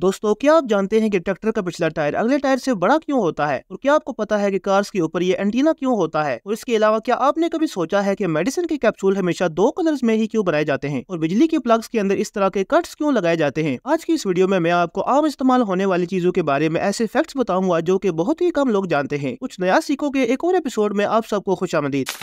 दोस्तों क्या आप जानते हैं कि ट्रैक्टर का पिछला टायर अगले टायर से बड़ा क्यों होता है और क्या आपको पता है कि कार्स के ऊपर ये एंटीना क्यों होता है और इसके अलावा क्या आपने कभी सोचा है कि मेडिसिन के कैप्सूल हमेशा दो कलर्स में ही क्यों बनाए जाते हैं और बिजली के प्लग्स के अंदर इस तरह के कट्स क्यों लगाए जाते हैं आज की इस वीडियो में मैं आपको आम इस्तेमाल होने वाली चीजों के बारे में ऐसे फैक्ट्स बताऊंगा जो की बहुत ही कम लोग जानते हैं कुछ नया के एक और एपिसोड में आप सबको खुश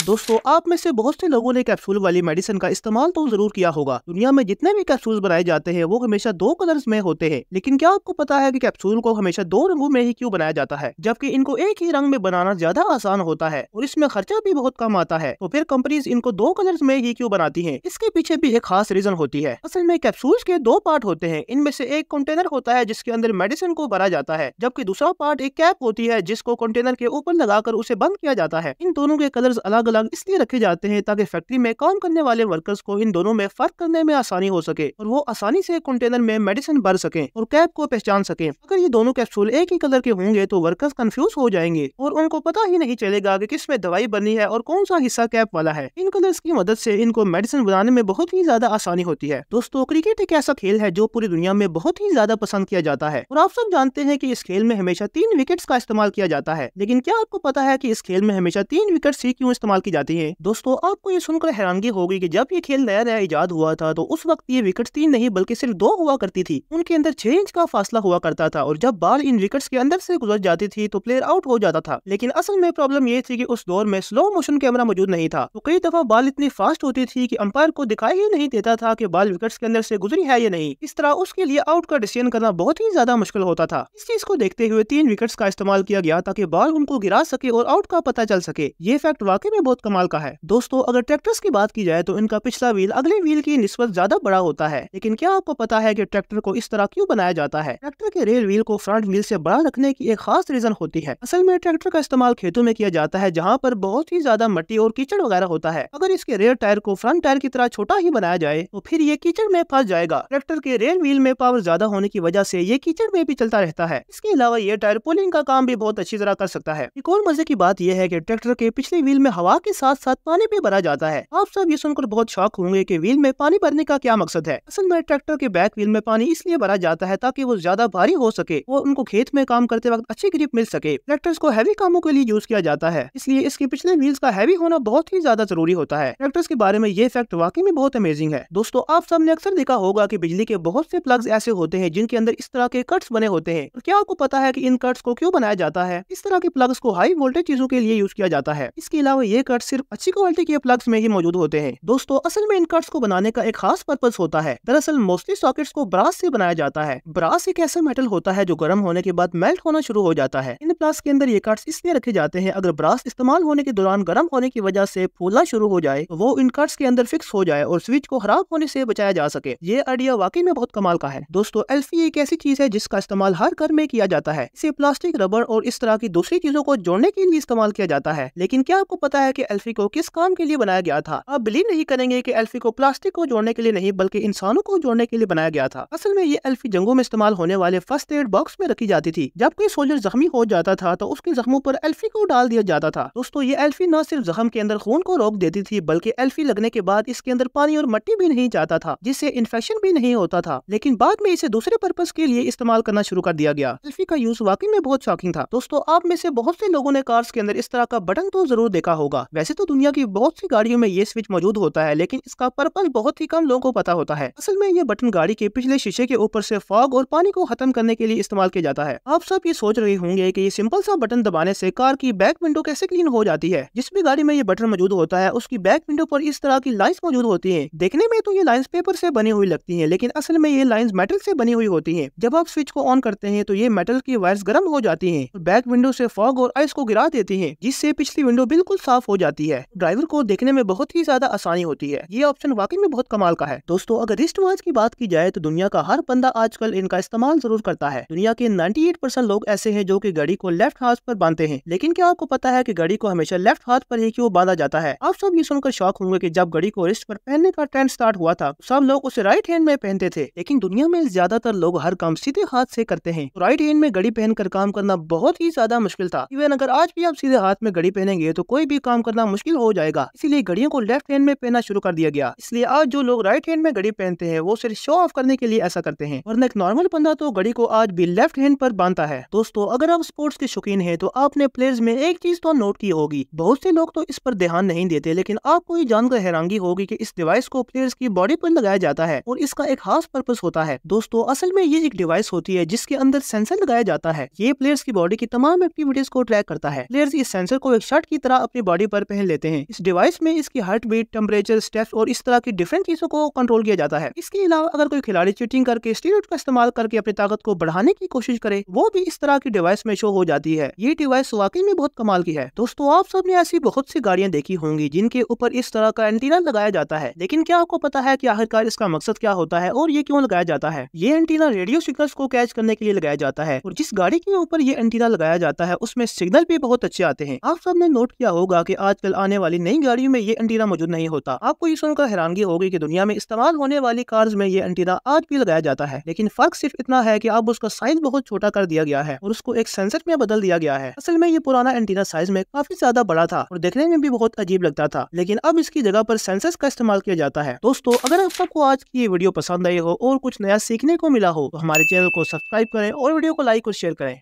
दोस्तों आप में से बहुत से लोगों ने कैप्सूल वाली मेडिसिन का इस्तेमाल तो जरूर किया होगा दुनिया में जितने भी कैप्सूल बनाए जाते हैं वो हमेशा दो कलर्स में होते हैं लेकिन लेकिन क्या आपको पता है कि कैप्सूल को हमेशा दो रंगों में ही क्यों बनाया जाता है जबकि इनको एक ही रंग में बनाना ज्यादा आसान होता है और इसमें खर्चा भी बहुत कम आता है तो फिर कंपनीज इनको दो कलर में ही क्यों बनाती है इसके पीछे भी एक खास रीजन होती है असल में कैप्सूल के दो पार्ट होते हैं इनमें से एक कंटेनर होता है जिसके अंदर मेडिसिन को भरा जाता है जबकि दूसरा पार्ट एक कैप होती है जिसको कंटेनर के ऊपर लगाकर उसे बंद किया जाता है इन दोनों के कलर अलग अलग इसलिए रखे जाते हैं ताकि फैक्ट्री में काम करने वाले वर्कर्स को इन दोनों में फर्क करने में आसानी हो सके और वो आसानी से कंटेनर में मेडिसिन भर सके और टैब को पहचान सके अगर ये दोनों कैप्सूल एक ही कलर के होंगे तो वर्कर्स कंफ्यूज हो जाएंगे और उनको पता ही नहीं चलेगा कि किस में दवाई बनी है और कौन सा हिस्सा कैप वाला है इन कलर्स की मदद से इनको मेडिसिन बनाने में बहुत ही ज्यादा आसानी होती है दोस्तों क्रिकेट एक ऐसा खेल है जो पूरी दुनिया में बहुत ही ज्यादा पसंद किया जाता है और आप सब जानते हैं की इस खेल में हमेशा तीन विकेट का इस्तेमाल किया जाता है लेकिन क्या आपको पता है की इस खेल में हमेशा तीन विकेट ही क्यूँ इस्तेमाल की जाती है दोस्तों आपको ये सुनकर हैरानगी होगी की जब ये खेल नया नया ईजाद हुआ था तो उस वक्त ये विकेट तीन नहीं बल्कि सिर्फ दो हुआ करती थी उनके अंदर छह रेंज का फासला हुआ करता था और जब बाल इन विकेट के अंदर से गुजर जाती थी तो प्लेयर आउट हो जाता था लेकिन असल में प्रॉब्लम ये थी कि उस दौर में स्लो मोशन कैमरा मौजूद नहीं था तो कई दफा बाल इतनी फास्ट होती थी कि अंपायर को दिखाई ही नहीं देता था कि बाल विकेट के अंदर से गुजरी है या नहीं इस तरह उसके लिए आउट का डिसीजन करना बहुत ही ज्यादा मुश्किल होता था इस चीज को देखते हुए तीन विकेट का इस्तेमाल किया गया ताकि बाल उनको गिरा सके और आउट का पता चल सके ये फैक्ट वाकई में बहुत कमाल का है दोस्तों अगर ट्रैक्टर्स की बात की जाए तो इनका पिछला व्हील अगले व्हील की नस्बत ज्यादा बड़ा होता है लेकिन क्या आपको पता है की ट्रैक्टर को इस तरह क्यूँ बनाया बनाया जाता है ट्रैक्टर के रेल व्हील को फ्रंट व्हील से बड़ा रखने की एक खास रीजन होती है असल में ट्रैक्टर का इस्तेमाल खेतों में किया जाता है जहाँ पर बहुत ही ज्यादा मट्टी और कीचड़ वगैरह होता है अगर इसके रेल टायर को फ्रंट टायर की तरह छोटा ही बनाया जाए तो फिर ये कीचड़ में फंस जाएगा ट्रैक्टर के रेल व्हील में पावर ज्यादा होने की वजह से ये कीचड़ में भी चलता रहता है इसके अलावा ये टायर पुलिंग का काम भी बहुत अच्छी तरह कर सकता है एक और मजे की बात यह है की ट्रैक्टर के पिछले व्हील में हवा के साथ साथ पानी भी भरा जाता है आप सब ये सुनकर बहुत शौक होंगे की व्हील में पानी भरने का क्या मकसद है असल में ट्रैक्टर के बैक व्हील में पानी इसलिए भरा जाता है ताकि वो ज्यादा भारी हो सके और उनको खेत में काम करते वक्त अच्छी ग्रिप मिल सके ट्रैक्टर्स को हैवी कामों के लिए यूज किया जाता है इसलिए इसके पिछले व्हील्स का हैवी होना बहुत ही ज्यादा जरूरी होता है ट्रैक्टर्स के बारे में ये फैक्ट वाकई में बहुत अमेजिंग है दोस्तों आप सबने अक्सर देखा होगा की बिजली के बहुत से प्लग्स ऐसे होते हैं जिनके अंदर इस तरह के कट्स बने होते हैं क्या आपको पता है की इन कट्स को क्यों बनाया जाता है इस तरह के प्लग्स को हाई वोल्टेज चीजों के लिए यूज किया जाता है इसके अलावा ये कट सिर्फ अच्छी क्वालिटी के प्लग्स में ही मौजूद होते हैं दोस्तों असल में इन कट्स को बनाने का एक खास पर्पज होता है दरअसल मोस्टली सॉकेट्स को ब्रास से बनाया जाता है ब्रास एक ऐसा मेटल होता है जो गर्म होने के बाद मेल्ट होना शुरू हो जाता है इन ब्लास के अंदर ये कार्ड्स इसलिए रखे जाते हैं अगर ब्रास इस्तेमाल होने के दौरान गर्म होने की वजह से फूलना शुरू हो जाए तो वो इन कार्ड्स के अंदर फिक्स हो जाए और स्विच को खराब होने से बचाया जा सके ये आइडिया वाकई में बहुत कमाल का है दोस्तों एल्फी एक ऐसी चीज है जिसका इस्तेमाल हर घर में किया जाता है इसे प्लास्टिक रबर और इस तरह की दूसरी चीजों को जोड़ने के लिए इस्तेमाल किया जाता है लेकिन क्या आपको पता है की एल्फी को किस काम के लिए बनाया गया था आप बिलीव नहीं करेंगे की एल्फी को प्लास्टिक को जोड़ने के लिए नहीं बल्कि इंसानों को जोड़ने के लिए बनाया गया था असल में ये एल्फी जंगों में इस्तेमाल होने वाले फर्स्ट एड बॉक्स में रखी जाती थी जब कोई सोल्जर जख्मी हो जाता था तो उसके जख्मों पर एल्फी को डाल दिया जाता था दोस्तों ये एल्फी न सिर्फ जख्म के अंदर खून को रोक देती थी बल्कि एल्फी लगने के बाद इसके अंदर पानी और मट्टी भी नहीं जाता था जिससे इन्फेक्शन भी नहीं होता था लेकिन बाद में इसे दूसरे पर्पज के लिए इस्तेमाल करना शुरू कर दिया गया एल्फी का यूज वाकई में बहुत शॉकिंग था दोस्तों आप में से बहुत से लोगों ने कार्स के अंदर इस तरह का बटन तो जरूर देखा होगा वैसे तो दुनिया की बहुत सी गाड़ियों में ये स्विच मौजूद होता है लेकिन इसका पर्पज बहुत ही कम लोगों को पता होता है असल में ये बटन गाड़ी के पिछले शीशे के ऊपर से फॉग फॉग और पानी को खत्म करने के लिए इस्तेमाल किया जाता है आप सब ये सोच रहे होंगे की सिंपल सा बटन दबाने से कार की बैक विंडो कैसे क्लीन हो जाती है जिस भी गाड़ी में ये बटन मौजूद होता है उसकी बैक विंडो पर इस तरह की लाइन्स मौजूद होती है देखने में तो ये लाइन्स पेपर से बनी हुई लगती है लेकिन असल में ये लाइन्स मेटल से बनी हुई होती है जब आप स्विच को ऑन करते हैं तो ये मेटल की वायर्स गर्म हो जाती है बैक विंडो से फॉग और आइस को गिरा देती है जिससे पिछली विंडो बिल्कुल साफ हो जाती है ड्राइवर को देखने में बहुत ही ज्यादा आसानी होती है ये ऑप्शन वाकई में बहुत कमाल का है दोस्तों अगर रिस्ट वॉच की बात की जाए तो दुनिया का हर बंदा आजकल इनका इस्तेमाल जरूर करता है दुनिया के 98% लोग ऐसे हैं जो कि घड़ी को लेफ्ट हाथ पर बांधते हैं लेकिन क्या आपको पता है कि घड़ी को हमेशा लेफ्ट हाथ पर ही क्यों बांधा जाता है आप सब ये सुनकर शौक होंगे की जब घड़ी को रिस्ट पर पहनने का ट्रेंड स्टार्ट हुआ था सब लोग उसे राइट हैंड में पहनते थे लेकिन दुनिया में ज्यादातर लोग हर काम सीधे हाथ से करते हैं राइट तो हैंड में घड़ी पहनकर काम करना बहुत ही ज्यादा मुश्किल था इवन अगर आज भी आप सीधे हाथ में घड़ी पहनेंगे तो कोई भी काम करना मुश्किल हो जाएगा इसीलिए घड़ियों को लेफ्ट हैंड में पहनना शुरू कर दिया गया इसलिए आज जो लोग राइट हैंड में घड़ी पहनते हैं वो सिर्फ शो ऑफ करने के लिए ऐसा करते हैं वरना नॉर्मल बंदा तो घड़ी को आज भी लेफ्ट हैंड पर बांधता है दोस्तों अगर आप स्पोर्ट्स के शौकीन है तो आपने प्लेयर्स में एक चीज तो नोट की होगी बहुत से लोग तो इस पर ध्यान नहीं देते लेकिन आपको ये जानकर हैरानगी होगी की इस डिवाइस को प्लेयर्स की बॉडी पर लगाया जाता है और इसका एक खास पर्पज होता है दोस्तों असल में ये एक डिवाइस होती है जिसके अंदर सेंसर लगाया जाता है ये प्लेयर्स की बॉडी की तमाम एक्टिविटीज को ट्रैक करता है प्लेयर्स इस सेंसर को एक शर्ट की तरह अपनी बॉडी पर पहन लेते हैं इस डिवाइस में इसकी हार्ट बीट टेम्परेचर स्टेप्स और इस तरह की डिफरेंट चीजों को कंट्रोल किया जाता है इसके अलावा अगर कोई खिलाड़ी चीटिंग करके स्टेट का इस्तेमाल करके अपनी ताकत को बढ़ाने की कोशिश करे वो भी इस तरह की डिवाइस में शो हो जाती है ये डिवाइस वाकई में बहुत कमाल की है दोस्तों आप सबने ऐसी बहुत सी गाड़ियाँ देखी होंगी जिनके ऊपर इस तरह का एंटीना लगाया जाता है लेकिन क्या आपको पता है की आखिरकार इसका मकसद क्या होता है और ये क्यों लगाया जाता है ये एंटीना रेडियो सिग्नल को कैच करने के लिए लगाया जाता है और जिस गाड़ी के ऊपर ये एंटीना लगाया जाता है उसमें सिग्नल भी बहुत अच्छे आते हैं आप ने नोट किया होगा की आजकल आने वाली नई गाड़ियों में ये एंटीना मौजूद नहीं होता आपको ये सुनकर हैरानगी होगी की दुनिया में इस्तेमाल होने वाली कार्स में ये एंटीना आज भी लगाया जाता है लेकिन फर्क सिर्फ इतना है कि अब उसका साइज बहुत छोटा कर दिया गया है और उसको एक सेंसर में बदल दिया गया है असल में ये पुराना एंटीना साइज में काफी ज्यादा बड़ा था और देखने में भी बहुत अजीब लगता था लेकिन अब इसकी जगह पर सेंसर का इस्तेमाल किया जाता है दोस्तों अगर आप सबको आज की ये वीडियो पसंद आई हो और कुछ नया सीखने को मिला हो तो हमारे चैनल को सब्सक्राइब करें और वीडियो को लाइक और शेयर करें